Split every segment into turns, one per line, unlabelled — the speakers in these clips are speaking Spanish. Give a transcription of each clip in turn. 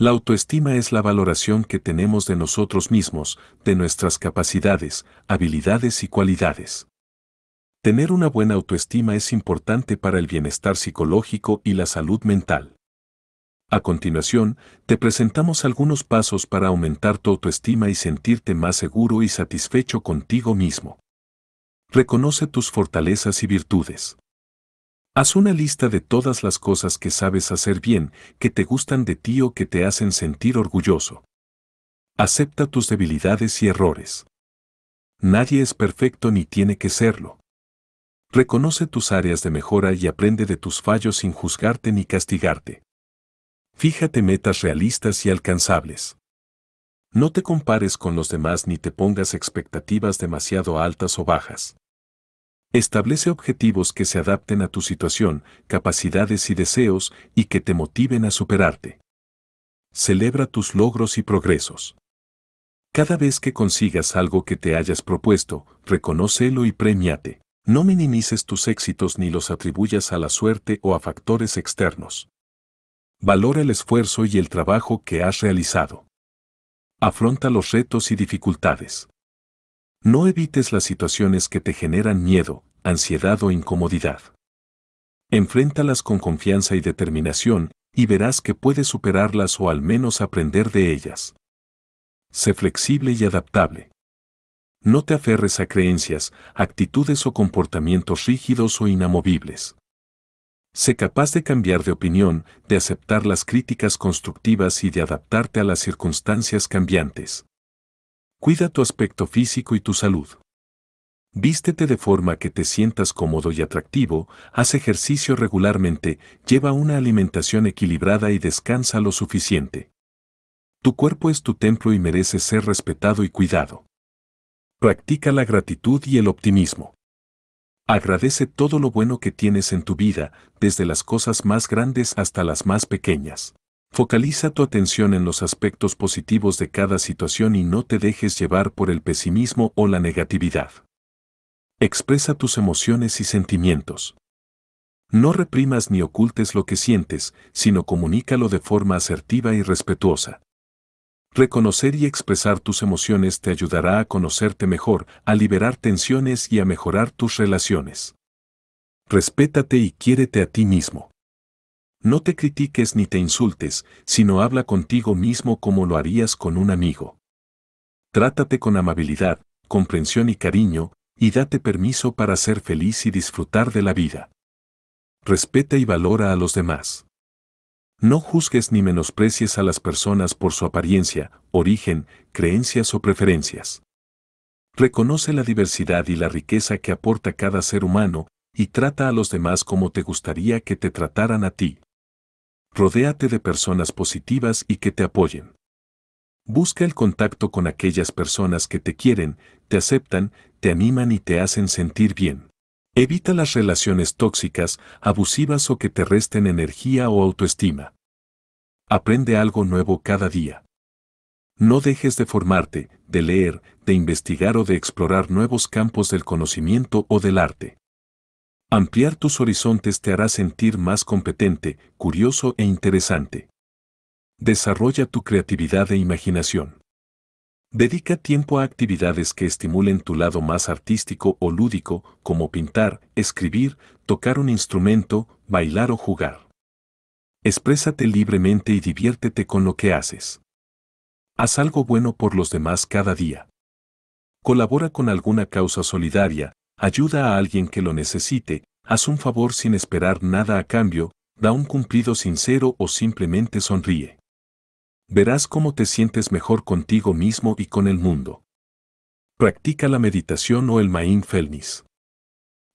La autoestima es la valoración que tenemos de nosotros mismos, de nuestras capacidades, habilidades y cualidades. Tener una buena autoestima es importante para el bienestar psicológico y la salud mental. A continuación, te presentamos algunos pasos para aumentar tu autoestima y sentirte más seguro y satisfecho contigo mismo. Reconoce tus fortalezas y virtudes. Haz una lista de todas las cosas que sabes hacer bien, que te gustan de ti o que te hacen sentir orgulloso. Acepta tus debilidades y errores. Nadie es perfecto ni tiene que serlo. Reconoce tus áreas de mejora y aprende de tus fallos sin juzgarte ni castigarte. Fíjate metas realistas y alcanzables. No te compares con los demás ni te pongas expectativas demasiado altas o bajas. Establece objetivos que se adapten a tu situación, capacidades y deseos y que te motiven a superarte. Celebra tus logros y progresos. Cada vez que consigas algo que te hayas propuesto, reconócelo y premiate. No minimices tus éxitos ni los atribuyas a la suerte o a factores externos. Valora el esfuerzo y el trabajo que has realizado. Afronta los retos y dificultades. No evites las situaciones que te generan miedo, ansiedad o incomodidad. Enfréntalas con confianza y determinación, y verás que puedes superarlas o al menos aprender de ellas. Sé flexible y adaptable. No te aferres a creencias, actitudes o comportamientos rígidos o inamovibles. Sé capaz de cambiar de opinión, de aceptar las críticas constructivas y de adaptarte a las circunstancias cambiantes. Cuida tu aspecto físico y tu salud. Vístete de forma que te sientas cómodo y atractivo, haz ejercicio regularmente, lleva una alimentación equilibrada y descansa lo suficiente. Tu cuerpo es tu templo y merece ser respetado y cuidado. Practica la gratitud y el optimismo. Agradece todo lo bueno que tienes en tu vida, desde las cosas más grandes hasta las más pequeñas. Focaliza tu atención en los aspectos positivos de cada situación y no te dejes llevar por el pesimismo o la negatividad. Expresa tus emociones y sentimientos. No reprimas ni ocultes lo que sientes, sino comunícalo de forma asertiva y respetuosa. Reconocer y expresar tus emociones te ayudará a conocerte mejor, a liberar tensiones y a mejorar tus relaciones. Respétate y quiérete a ti mismo. No te critiques ni te insultes, sino habla contigo mismo como lo harías con un amigo. Trátate con amabilidad, comprensión y cariño, y date permiso para ser feliz y disfrutar de la vida. Respeta y valora a los demás. No juzgues ni menosprecies a las personas por su apariencia, origen, creencias o preferencias. Reconoce la diversidad y la riqueza que aporta cada ser humano y trata a los demás como te gustaría que te trataran a ti. Rodéate de personas positivas y que te apoyen. Busca el contacto con aquellas personas que te quieren, te aceptan, te animan y te hacen sentir bien. Evita las relaciones tóxicas, abusivas o que te resten energía o autoestima. Aprende algo nuevo cada día. No dejes de formarte, de leer, de investigar o de explorar nuevos campos del conocimiento o del arte. Ampliar tus horizontes te hará sentir más competente, curioso e interesante. Desarrolla tu creatividad e imaginación. Dedica tiempo a actividades que estimulen tu lado más artístico o lúdico, como pintar, escribir, tocar un instrumento, bailar o jugar. Exprésate libremente y diviértete con lo que haces. Haz algo bueno por los demás cada día. Colabora con alguna causa solidaria, ayuda a alguien que lo necesite, haz un favor sin esperar nada a cambio, da un cumplido sincero o simplemente sonríe. Verás cómo te sientes mejor contigo mismo y con el mundo. Practica la meditación o el mindfulness.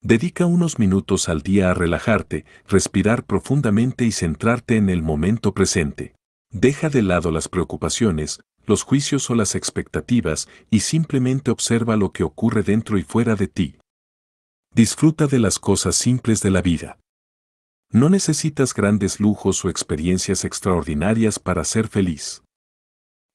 Dedica unos minutos al día a relajarte, respirar profundamente y centrarte en el momento presente. Deja de lado las preocupaciones, los juicios o las expectativas y simplemente observa lo que ocurre dentro y fuera de ti. Disfruta de las cosas simples de la vida. No necesitas grandes lujos o experiencias extraordinarias para ser feliz.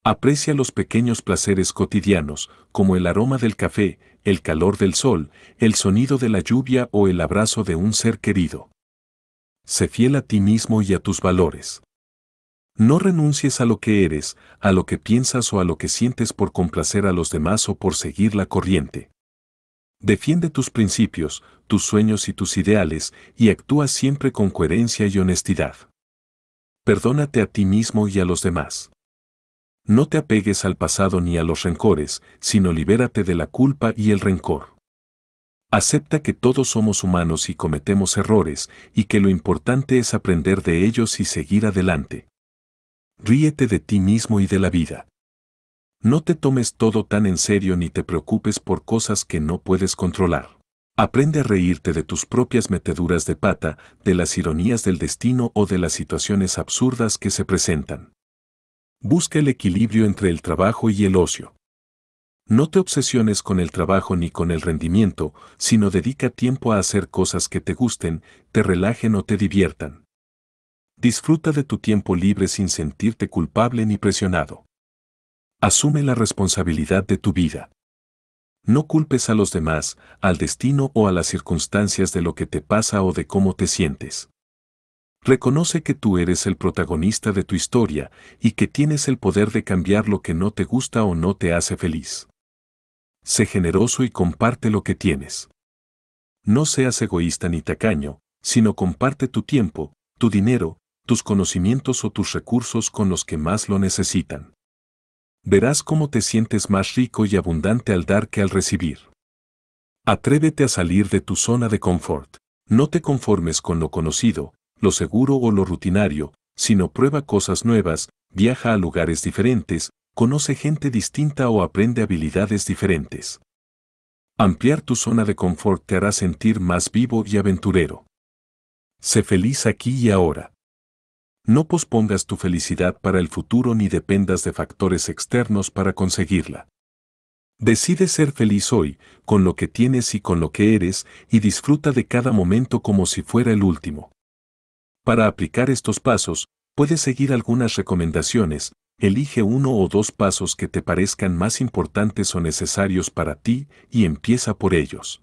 Aprecia los pequeños placeres cotidianos, como el aroma del café, el calor del sol, el sonido de la lluvia o el abrazo de un ser querido. Sé fiel a ti mismo y a tus valores. No renuncies a lo que eres, a lo que piensas o a lo que sientes por complacer a los demás o por seguir la corriente. Defiende tus principios, tus sueños y tus ideales y actúa siempre con coherencia y honestidad. Perdónate a ti mismo y a los demás. No te apegues al pasado ni a los rencores, sino libérate de la culpa y el rencor. Acepta que todos somos humanos y cometemos errores, y que lo importante es aprender de ellos y seguir adelante. Ríete de ti mismo y de la vida. No te tomes todo tan en serio ni te preocupes por cosas que no puedes controlar. Aprende a reírte de tus propias meteduras de pata, de las ironías del destino o de las situaciones absurdas que se presentan. Busca el equilibrio entre el trabajo y el ocio. No te obsesiones con el trabajo ni con el rendimiento, sino dedica tiempo a hacer cosas que te gusten, te relajen o te diviertan. Disfruta de tu tiempo libre sin sentirte culpable ni presionado. Asume la responsabilidad de tu vida. No culpes a los demás, al destino o a las circunstancias de lo que te pasa o de cómo te sientes. Reconoce que tú eres el protagonista de tu historia y que tienes el poder de cambiar lo que no te gusta o no te hace feliz. Sé generoso y comparte lo que tienes. No seas egoísta ni tacaño, sino comparte tu tiempo, tu dinero, tus conocimientos o tus recursos con los que más lo necesitan verás cómo te sientes más rico y abundante al dar que al recibir. Atrévete a salir de tu zona de confort. No te conformes con lo conocido, lo seguro o lo rutinario, sino prueba cosas nuevas, viaja a lugares diferentes, conoce gente distinta o aprende habilidades diferentes. Ampliar tu zona de confort te hará sentir más vivo y aventurero. Sé feliz aquí y ahora. No pospongas tu felicidad para el futuro ni dependas de factores externos para conseguirla. Decide ser feliz hoy, con lo que tienes y con lo que eres, y disfruta de cada momento como si fuera el último. Para aplicar estos pasos, puedes seguir algunas recomendaciones, elige uno o dos pasos que te parezcan más importantes o necesarios para ti y empieza por ellos.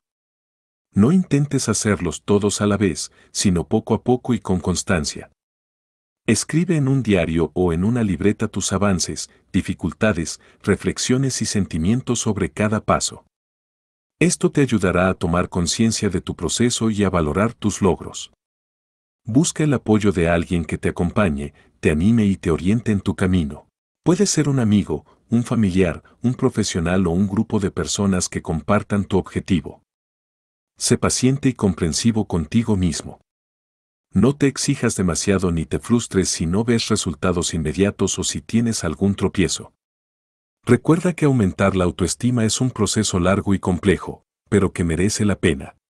No intentes hacerlos todos a la vez, sino poco a poco y con constancia. Escribe en un diario o en una libreta tus avances, dificultades, reflexiones y sentimientos sobre cada paso. Esto te ayudará a tomar conciencia de tu proceso y a valorar tus logros. Busca el apoyo de alguien que te acompañe, te anime y te oriente en tu camino. Puede ser un amigo, un familiar, un profesional o un grupo de personas que compartan tu objetivo. Sé paciente y comprensivo contigo mismo. No te exijas demasiado ni te frustres si no ves resultados inmediatos o si tienes algún tropiezo. Recuerda que aumentar la autoestima es un proceso largo y complejo, pero que merece la pena.